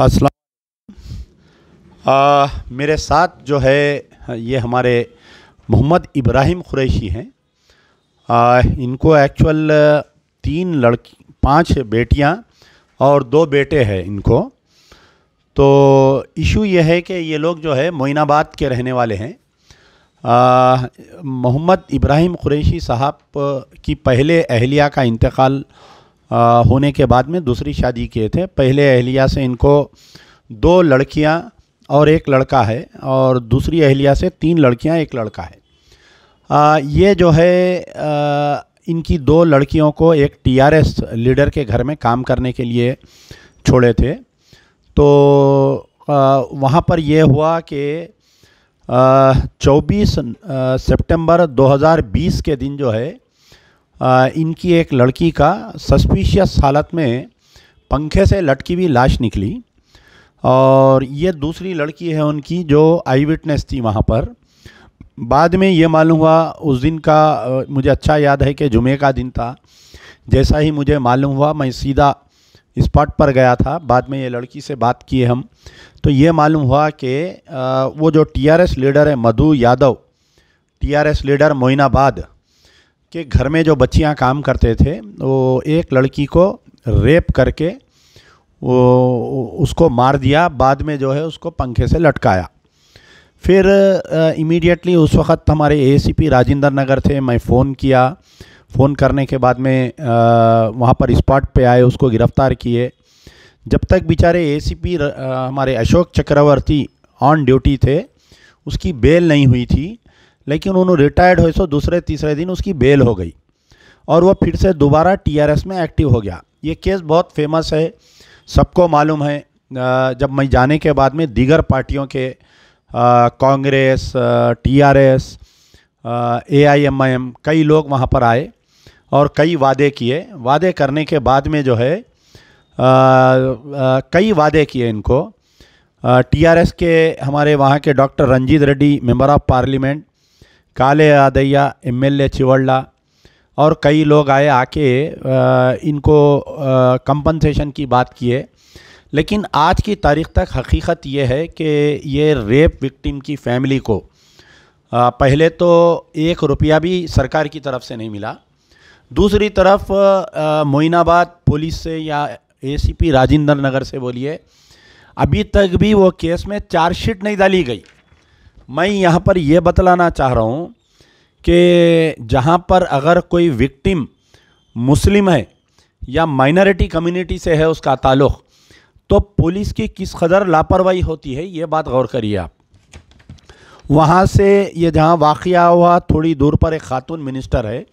अस्सलाम मेरे साथ जो है ये हमारे मोहम्मद इब्राहिम कुरैशी हैं इनको एक्चुअल तीन लड़की पांच बेटियां और दो बेटे हैं इनको तो इशू ये है कि ये लोग जो है मोइनाबाद के रहने वाले हैं मोहम्मद इब्राहिम कुरैशी साहब की पहले अहलिया का इंतकाल होने के बाद में दूसरी शादी किए थे पहले अहलिया से इनको दो लड़कियां और एक लड़का है और दूसरी अहलिया से तीन लड़कियां एक लड़का है आ, ये जो है आ, इनकी दो लड़कियों को एक टीआरएस लीडर के घर में काम करने के लिए छोड़े थे तो वहाँ पर यह हुआ कि 24 सितंबर 2020 के दिन जो है इनकी एक लड़की का सस्पिशियस हालत में पंखे से लटकी हुई लाश निकली और ये दूसरी लड़की है उनकी जो आई विटनेस थी वहाँ पर बाद में ये मालूम हुआ उस दिन का मुझे अच्छा याद है कि जुमे का दिन था जैसा ही मुझे मालूम हुआ मैं सीधा स्पॉट पर गया था बाद में ये लड़की से बात किए हम तो ये मालूम हुआ कि वो जो टीआरएस लीडर है मधु यादव टीआरएस लीडर मोइनाबाद कि घर में जो बच्चियां काम करते थे वो एक लड़की को रेप करके वो उसको मार दिया बाद में जो है उसको पंखे से लटकाया फिर इमीडिएटली उस वक़्त हमारे एसीपी राजेंद्र नगर थे मैं फ़ोन किया फ़ोन करने के बाद में वहाँ पर स्पॉट पे आए उसको गिरफ़्तार किए जब तक बेचारे एसीपी हमारे अशोक चक्रवर्ती ऑन ड्यूटी थे उसकी बेल नहीं हुई थी लेकिन उन्होंने रिटायर्ड हुए सो दूसरे तीसरे दिन उसकी बेल हो गई और वह फिर से दोबारा टीआरएस में एक्टिव हो गया ये केस बहुत फेमस है सबको मालूम है जब मैं जाने के बाद में दीगर पार्टियों के कांग्रेस टीआरएस एआईएमआईएम कई लोग वहाँ पर आए और कई वादे किए वादे करने के बाद में जो है आ, आ, कई वादे किए इनको टीआरएस के हमारे वहाँ के doctor Ranjit Reddy member of parliament Kale Adaiah M L चिवड़ला और कई लोग आए आके इनको कंपनसेशन की बात किए लेकिन आज की तारीख तक हकीकत ये है कि ये रेप विक्टिम की फैमिली को पहले तो एक रुपया भी सरकार की तरफ से नहीं मिला दूसरी तरफ मोइनाबाद पुलिस से या एसीपी राजेंद्र नगर से बोलिए अभी तक भी वो केस में चार्जशीट नहीं डाली गई मैं यहाँ पर यह बतलाना चाह रहा हूँ कि जहाँ पर अगर कोई विक्टिम मुस्लिम है या माइनॉरिटी कम्युनिटी से है उसका ताल्लुक़ तो पुलिस की किस कदर लापरवाही होती है ये बात गौर करिए आप वहाँ से ये जहाँ वाक़ हुआ थोड़ी दूर पर एक खातून मिनिस्टर है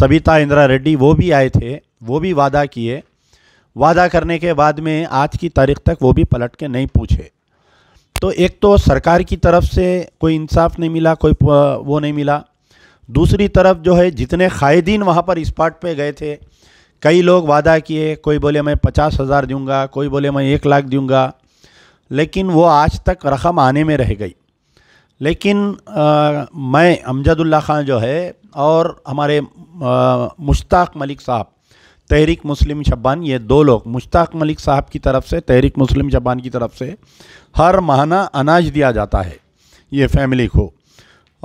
सबिता इंदिरा रेड्डी वो भी आए थे वो भी वादा किए वादा करने के बाद में आज की तारीख तक वो भी पलट के नहीं पूछे तो एक तो सरकार की तरफ से कोई इंसाफ नहीं मिला कोई वो नहीं मिला दूसरी तरफ जो है जितने कायदीन वहाँ पर इस्पाट पे गए थे कई लोग वादा किए कोई बोले मैं पचास हज़ार दूँगा कोई बोले मैं एक लाख दूँगा लेकिन वो आज तक रकम आने में रह गई लेकिन आ, मैं अमजदुल्ला ख़ान जो है और हमारे मुश्ताक मलिक साहब तहरीक मुस्लिम शब्बान ये दो लोग मुश्ताक मलिक साहब की तरफ से तहरीक मुस्लिम शब्बान की तरफ से हर माहाना अनाज दिया जाता है ये फैमिली को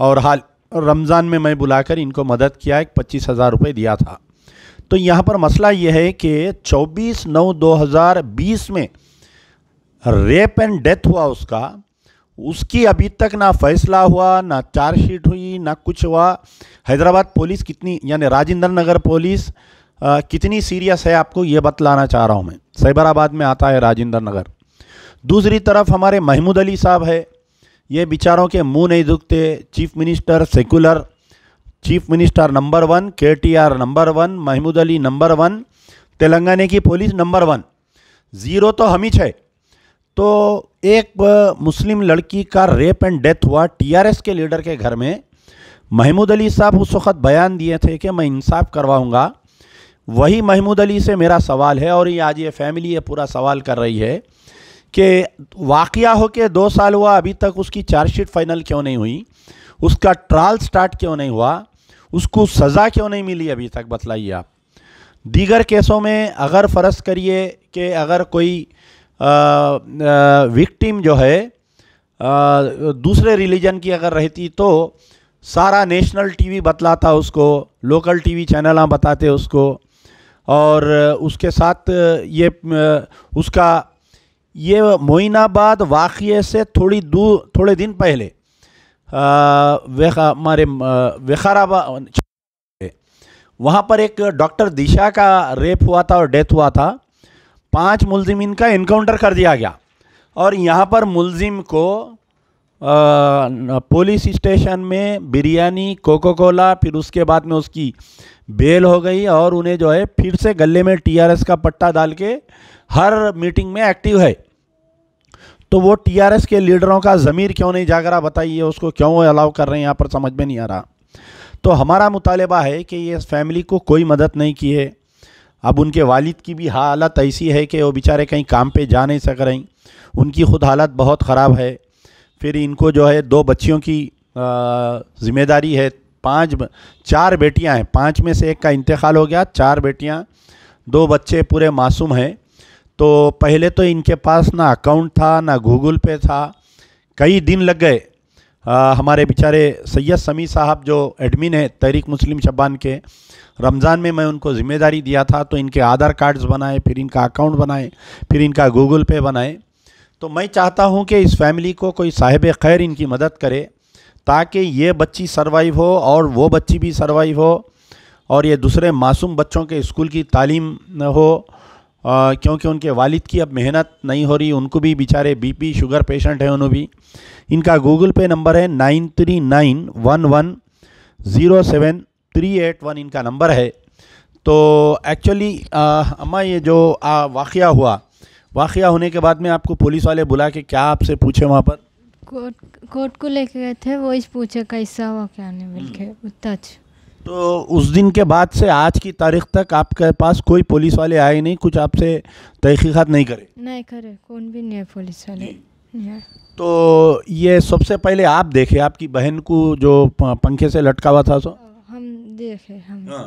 और हाल रमज़ान में मैं बुलाकर इनको मदद किया एक पच्चीस हज़ार रुपये दिया था तो यहाँ पर मसला यह है कि 24 नौ 2020 में रेप एंड डेथ हुआ उसका उसकी अभी तक ना फैसला हुआ ना चार्जशीट हुई ना कुछ हुआ हैदराबाद पुलिस कितनी यानी राजेंद्र नगर पुलिस आ, कितनी सीरियस है आपको ये बतलाना चाह रहा हूँ मैं सैबराबाद में आता है राजेंद्र नगर दूसरी तरफ हमारे महमूद अली साहब है ये बिचारों के मुंह नहीं दुखते chief minister secular chief minister number one K T R number one Mahmood Ali number one Telangana की पुलिस नंबर वन ज़ीरो तो हम ही छे तो एक मुस्लिम लड़की का रेप एंड डेथ हुआ टीआरएस के लीडर के घर में महमूद अली साहब उस वक्त बयान दिए थे कि मैं इंसाफ करवाऊंगा वही महमूद अली से मेरा सवाल है और ये आज ये फैमिली ये पूरा सवाल कर रही है कि वाक़ हो के दो साल हुआ अभी तक उसकी चार्जशीट फ़ाइनल क्यों नहीं हुई उसका ट्रायल स्टार्ट क्यों नहीं हुआ उसको सज़ा क्यों नहीं मिली अभी तक बतलाइए आप दीगर केसों में अगर फ़र्ज़ करिए कि अगर कोई आ, आ, विक्टिम जो है आ, दूसरे रिलीजन की अगर रहती तो सारा नेशनल टीवी बतलाता उसको लोकल टीवी चैनल बताते उसको और उसके साथ ये उसका ये मोइनाबाद वाक़े से थोड़ी दूर थोड़े दिन पहले हमारे वेखाराबाद वहाँ पर एक डॉक्टर दिशा का रेप हुआ था और डेथ हुआ था पांच मुलजिमिन का इनकाउंटर कर दिया गया और यहाँ पर मुलजिम को पुलिस स्टेशन में बिरयानी कोको कोला फिर उसके बाद में उसकी बेल हो गई और उन्हें जो है फिर से गले में टीआरएस का पट्टा डाल के हर मीटिंग में एक्टिव है तो वो टीआरएस के लीडरों का ज़मीर क्यों नहीं जाग रहा बताइए उसको क्यों अलाउ कर रहे हैं यहाँ पर समझ में नहीं आ रहा तो हमारा मुतालबा है कि ये फैमिली को कोई मदद नहीं की है अब उनके वालिद की भी हालत ऐसी है कि वो बेचारे कहीं काम पे जा नहीं सक रही उनकी खुद हालत बहुत ख़राब है फिर इनको जो है दो बच्चियों की ज़िम्मेदारी है पांच चार बेटियां हैं पांच में से एक का इंतकाल हो गया चार बेटियां दो बच्चे पूरे मासूम हैं तो पहले तो इनके पास ना अकाउंट था ना गूगल पे था कई दिन लग गए हमारे बेचारे सैयद समी साहब जो एडमिन है तहरीक मुस्लिम शबान के रमज़ान में मैं उनको ज़िम्मेदारी दिया था तो इनके आधार कार्ड्स बनाए फिर इनका अकाउंट बनाए फिर इनका गूगल पे बनाए तो मैं चाहता हूं कि इस फैमिली को कोई साहिब खैर इनकी मदद करे ताकि ये बच्ची सरवाइव हो और वो बच्ची भी सरवाइव हो और ये दूसरे मासूम बच्चों के स्कूल की तालीम हो क्योंकि उनके वालिद की अब मेहनत नहीं हो रही उनको भी बेचारे बीपी शुगर पेशेंट हैं उन्होंने भी इनका गूगल पे नंबर है nine three nine one one zero seven three eight one इनका नंबर है तो एक्चुअली अम्मा ये जो वाक़ हुआ वाक़ होने के बाद में आपको पुलिस वाले बुला के क्या आपसे पूछे वहाँ पर कोर्ट कोर्ट को लेके गए थे वो इस पूछे कैसा हुआ क्या नहीं बोल हम्म। के अच्छा। तो उस दिन के बाद से आज की तारीख तक आपके पास कोई पुलिस वाले आए नहीं कुछ आपसे तहकीक़त नहीं करे नहीं करे कौन भी नहीं है पुलिस वाले तो ये सबसे पहले आप देखे आपकी बहन को जो पंखे से लटका हुआ था सो हम देखे हम हाँ।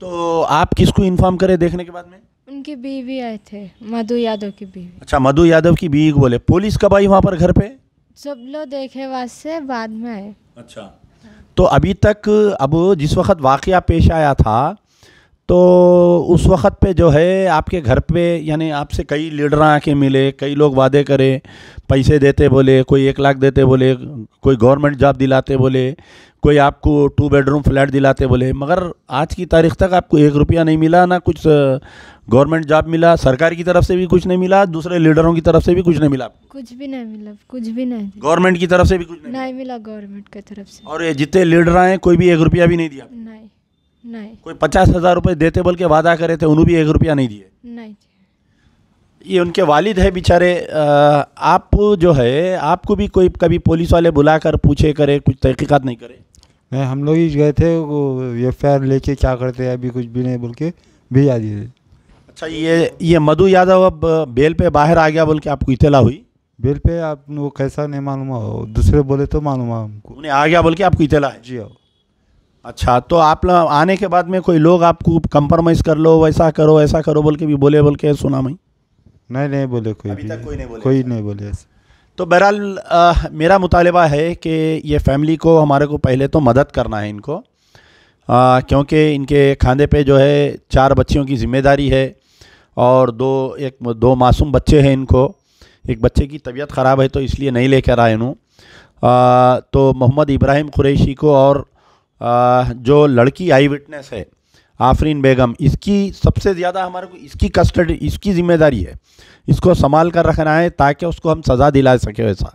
तो आप किसको इन्फॉर्म करे देखने के बाद में उनके बीवी आए थे मधु यादव की बीवी अच्छा मधु यादव की बीवी बोले पुलिस कब आई वहाँ पर घर पे सब लोग देखे वास्ते बाद में आए अच्छा तो अभी तक अब जिस वक्त वाक़ पेश आया था तो उस वक़्त पे जो है आपके घर पे यानी आपसे कई लीडर आके मिले कई लोग वादे करे पैसे देते बोले कोई एक लाख देते बोले कोई गवर्नमेंट जॉब दिलाते बोले कोई आपको टू बेडरूम फ्लैट दिलाते बोले मगर आज की तारीख तक आपको एक रुपया नहीं मिला ना कुछ गवर्नमेंट जॉब मिला सरकार की तरफ से भी कुछ नहीं मिला दूसरे लीडरों की तरफ से भी कुछ नहीं मिला कुछ भी नहीं मिला कुछ भी नहीं गवर्नमेंट की तरफ से भी कुछ नहीं, नहीं मिला गवर्नमेंट की तरफ से और ये जितने लीडर आए कोई भी एक रुपया भी नहीं दिया नहीं कोई पचास हज़ार रुपये देते बोल के वादा करे थे उन्होंने भी एक रुपया नहीं दिए नहीं ये उनके वालिद है बेचारे आप जो है आपको भी कोई कभी पुलिस वाले बुलाकर पूछे करे कुछ तहकीकत नहीं करे नहीं हम लोग ही गए थे वो एफ आई लेके क्या करते हैं अभी कुछ भी नहीं बोल के भेजा दिए अच्छा ये ये मधु यादव अब बेल पे बाहर आ गया बोल के आपको इतला हुई बेल पे आप वो कैसा नहीं मालूम दूसरे बोले तो मालूम हमको उन्हें आ गया बोल के आपको इतला है जी हाँ अच्छा तो आप आने के बाद में कोई लोग आपको कंप्रोमाइज़ कर लो वैसा करो ऐसा करो बोल के भी बोले बोल के सुना मैं नहीं नहीं बोले कोई अभी तक कोई नहीं बोले कोई नहीं बोले ऐसे तो बहरहाल मेरा मुतालबा है कि ये फैमिली को हमारे को पहले तो मदद करना है इनको क्योंकि इनके खांधे पे जो है चार बच्चियों की ज़िम्मेदारी है और दो एक दो मासूम बच्चे हैं इनको एक बच्चे की तबीयत ख़राब है तो इसलिए नहीं लेकर आए नूँ तो मोहम्मद इब्राहिम कुरैशी को और जो लड़की आई विटनेस है आफरीन बेगम इसकी सबसे ज़्यादा हमारे को इसकी कस्टडी इसकी ज़िम्मेदारी है इसको संभाल कर रखना है ताकि उसको हम सज़ा दिला सकें वैसा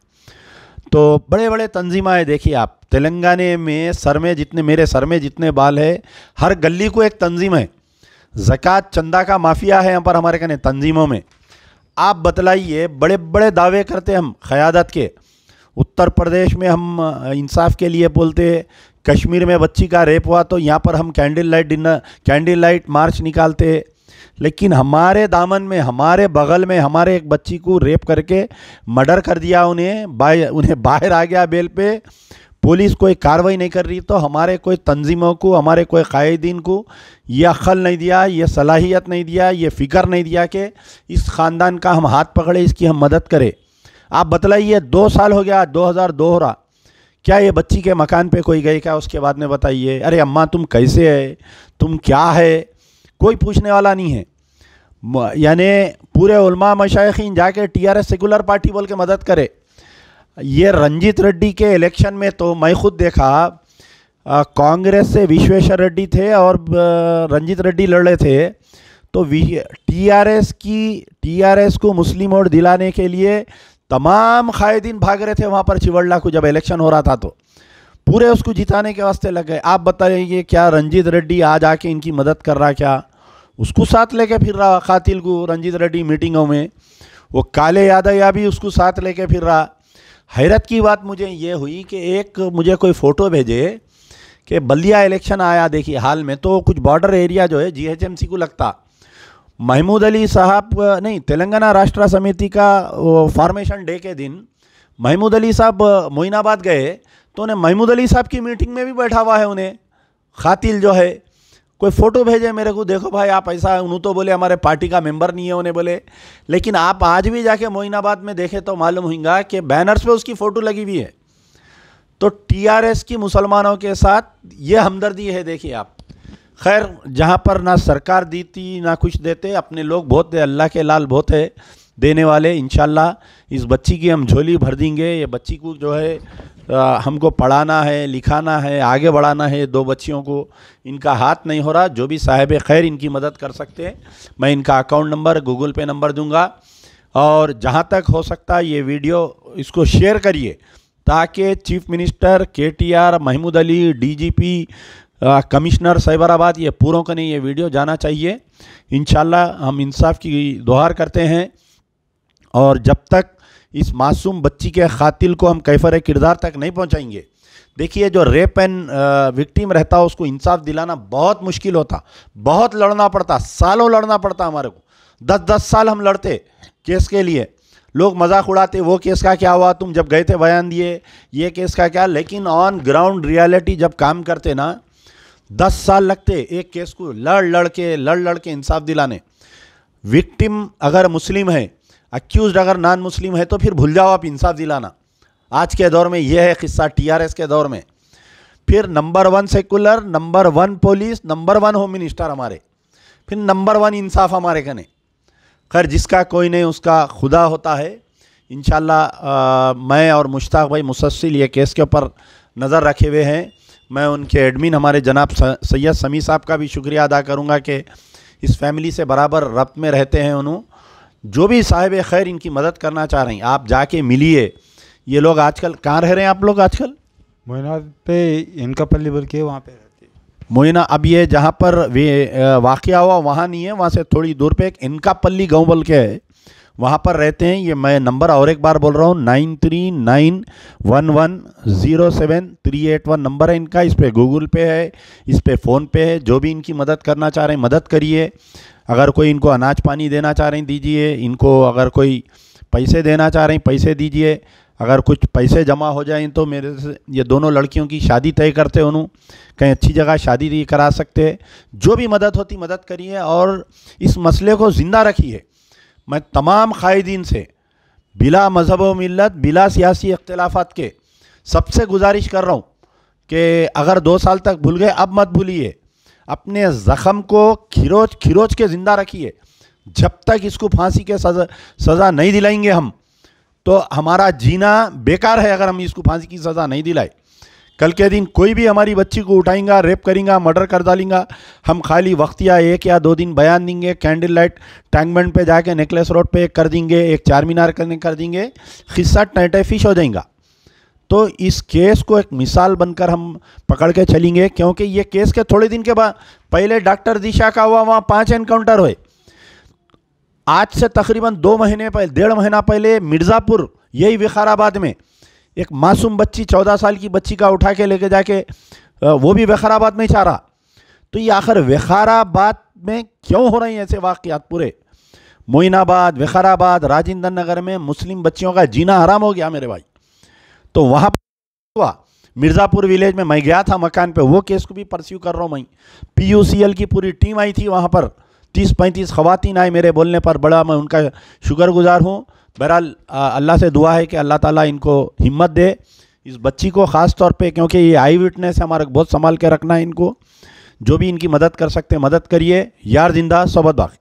तो बड़े बड़े तंजीमाएँ देखिए आप तेलंगाना में सर में जितने मेरे सर में जितने बाल है हर गली को एक तंजीम है जक़ात चंदा का माफिया है यहाँ पर हमारे कहने तंजीमों में आप बतलाइए बड़े बड़े दावे करते हम क़्यादत के उत्तर प्रदेश में हम इंसाफ के लिए बोलते कश्मीर में बच्ची का रेप हुआ तो यहाँ पर हम candle light dinner candle light march निकालते लेकिन हमारे दामन में हमारे बगल में हमारे एक बच्ची को रेप करके मर्डर कर दिया उन्हें बाहर उन्हें बाहर आ गया बेल पे पुलिस कोई कार्रवाई नहीं कर रही तो हमारे कोई तंजीमों को हमारे कोई कायदीन को यह अखल नहीं दिया ये सलाहियत नहीं दिया ये फ़िक्र नहीं दिया कि इस ख़ानदान का हम हाथ पकड़े इसकी हम मदद करें आप बतलाइए दो साल हो गया दो हज़ार दो हो रहा क्या ये बच्ची के मकान पे कोई गई क्या उसके बाद में बताइए अरे अम्मा तुम कैसे है तुम क्या है कोई पूछने वाला नहीं है यानी पूरे उलमा मशाइन जाके टी एस सेकुलर पार्टी बोल के मदद करे ये रंजीत रेड्डी के इलेक्शन में तो मैं खुद देखा कांग्रेस से विश्वेश्वर रेड्डी थे और रंजीत रेड्डी लड़ रहे थे तो टीआरएस की टीआरएस को मुस्लिम वोट दिलाने के लिए तमाम कायदीन भाग रहे थे वहाँ पर चिवड़ला को जब इलेक्शन हो रहा था तो पूरे उसको जिताने के वास्ते लग गए आप बताइए क्या रंजीत रेड्डी आज आके इनकी मदद कर रहा क्या उसको साथ लेके फिर रहा कातिल को रंजीत रेड्डी मीटिंगों में वो काले यादव भी उसको साथ लेके फिर रहा हैरत की बात मुझे ये हुई कि एक मुझे कोई फ़ोटो भेजे कि बलिया इलेक्शन आया देखिए हाल में तो कुछ बॉर्डर एरिया जो है जीएचएमसी को लगता महमूद अली साहब नहीं तेलंगाना राष्ट्र समिति का फॉर्मेशन डे के दिन महमूद अली साहब मोइनाबाद गए तो उन्हें महमूद अली साहब की मीटिंग में भी बैठा हुआ है उन्हें खातिल जो है कोई फ़ोटो भेजे मेरे को देखो भाई आप ऐसा है उन्होंने तो बोले हमारे पार्टी का मेंबर नहीं है उन्हें बोले लेकिन आप आज भी जाके मोइनाबाद में देखे तो मालूम होगा कि बैनर्स पे उसकी फ़ोटो लगी हुई है तो टीआरएस की मुसलमानों के साथ ये हमदर्दी है देखिए आप खैर जहाँ पर ना सरकार थी ना कुछ देते अपने लोग बहुत थे अल्लाह के लाल बहुत है देने वाले इन इस बच्ची की हम झोली भर देंगे ये बच्ची को जो है आ, हमको पढ़ाना है लिखाना है आगे बढ़ाना है दो बच्चियों को इनका हाथ नहीं हो रहा जो भी साहेब खैर इनकी मदद कर सकते हैं मैं इनका account number Google pay number दूंगा और जहाँ तक हो सकता है ये वीडियो इसको शेयर करिए ताकि chief minister K T R Mahmood Ali P commissioner Cyberabad ये पूरों का नहीं ये वीडियो जाना चाहिए इन हम इंसाफ की दोहार करते हैं और जब तक इस मासूम बच्ची के खातिल को हम कैफर किरदार तक नहीं पहुंचाएंगे देखिए जो रेप एंड विक्टिम रहता उसको इंसाफ दिलाना बहुत मुश्किल होता बहुत लड़ना पड़ता सालों लड़ना पड़ता हमारे को दस दस साल हम लड़ते केस के लिए लोग मजाक उड़ाते वो केस का क्या हुआ तुम जब गए थे बयान दिए ये केस का क्या लेकिन ऑन ग्राउंड रियलिटी जब काम करते ना दस साल लगते एक केस को लड़ लड़ के लड़ लड़ के इंसाफ दिलाने विक्टिम अगर मुस्लिम है अक्यूज अगर नॉन मुस्लिम है तो फिर भूल जाओ आप इंसाफ दिलाना आज के दौर में यह है किस्सा टीआरएस के दौर में फिर number one secular number one police number one home minister हमारे फिर नंबर वन इंसाफ हमारे कने खैर जिसका कोई नहीं उसका खुदा होता है इन मैं और मुश्ताक भाई मुसलसिल ये केस के ऊपर नज़र रखे हुए हैं मैं उनके एडमिन हमारे जनाब सैयद समी साहब का भी शुक्रिया अदा करूँगा कि इस फैमिली से बराबर रब्त में रहते हैं उन्होंने जो भी साहिब खैर इनकी मदद करना चाह रहे हैं आप जाके मिलिए ये लोग आजकल कहाँ रह रहे हैं आप लोग आजकल मोइना पे इनका पल्ली बल्कि के वहाँ पे रहते मोइना अब ये जहाँ पर वे वाक़ हुआ वहाँ नहीं है वहाँ से थोड़ी दूर पे एक इनका पल्ली गाँव बोल के है वहाँ पर रहते हैं ये मैं नंबर और एक बार बोल रहा हूँ nine three nine one one zero seven three eight one number है इनका इस पर गूगल पे है इस पर फ़ोनपे है जो भी इनकी मदद करना चाह रहे हैं मदद करिए अगर कोई इनको अनाज पानी देना चाह रहे हैं दीजिए इनको अगर कोई पैसे देना चाह रहे हैं पैसे दीजिए अगर कुछ पैसे जमा हो जाए तो मेरे से ये दोनों लड़कियों की शादी तय करते उन्हों कहीं अच्छी जगह शादी करा सकते हैं जो भी मदद होती मदद करिए और इस मसले को ज़िंदा रखिए मैं तमाम कायदीन से बिला मजहब व मिलत बिला सियासी इख्तलाफात के सबसे गुजारिश कर रहा हूँ कि अगर दो साल तक भूल गए अब मत भूलिए अपने ज़ख़म को खिरोच खिरोच के ज़िंदा रखिए जब तक इसको फांसी के सज़ा सज़ा नहीं दिलाएंगे हम तो हमारा जीना बेकार है अगर हम इसको फांसी की सज़ा नहीं दिलाए कल के दिन कोई भी हमारी बच्ची को उठाएंगा रेप करेंगे मर्डर कर डालेंगे हम खाली वक्त या एक या दो दिन बयान देंगे कैंडल लाइट टैंकमेंट पे जाके नेकलेस रोड पे एक कर देंगे एक चार मीनार करने कर देंगे खिस्सा टैटे फिश हो जाएगा तो इस केस को एक मिसाल बनकर हम पकड़ के चलेंगे क्योंकि ये केस के थोड़े दिन के बाद पहले डॉक्टर दिशा का हुआ वहाँ पाँच एनकाउंटर हुए आज से तकरीबन दो महीने पहले डेढ़ महीना पहले मिर्ज़ापुर यही विखाराबाद में एक मासूम बच्ची चौदह साल की बच्ची का उठा के लेके जाके वो भी वखाराबाद में ही चाह रहा तो ये आखिर वखाराबाद में क्यों हो रही हैं ऐसे वाक़ात पूरे मोइनाबाद वखाराबाद राजेंद्र नगर में मुस्लिम बच्चियों का जीना हराम हो गया मेरे भाई तो वहाँ हुआ मिर्ज़ापुर विलेज में मैं गया था मकान पे वो केस को भी परस्यू कर रहा हूँ मैं पीयूसीएल की पूरी टीम आई थी वहाँ पर तीस पैंतीस खवतिन आए मेरे बोलने पर बड़ा मैं उनका शुक्रगुजार हूँ बहरहाल अल्लाह से दुआ है कि अल्लाह ताला इनको हिम्मत दे इस बच्ची को ख़ास तौर पे क्योंकि ये आई विटनेस है हमारा बहुत संभाल के रखना है इनको जो भी इनकी मदद कर सकते हैं मदद करिए यार जिंदा सोबत बाकी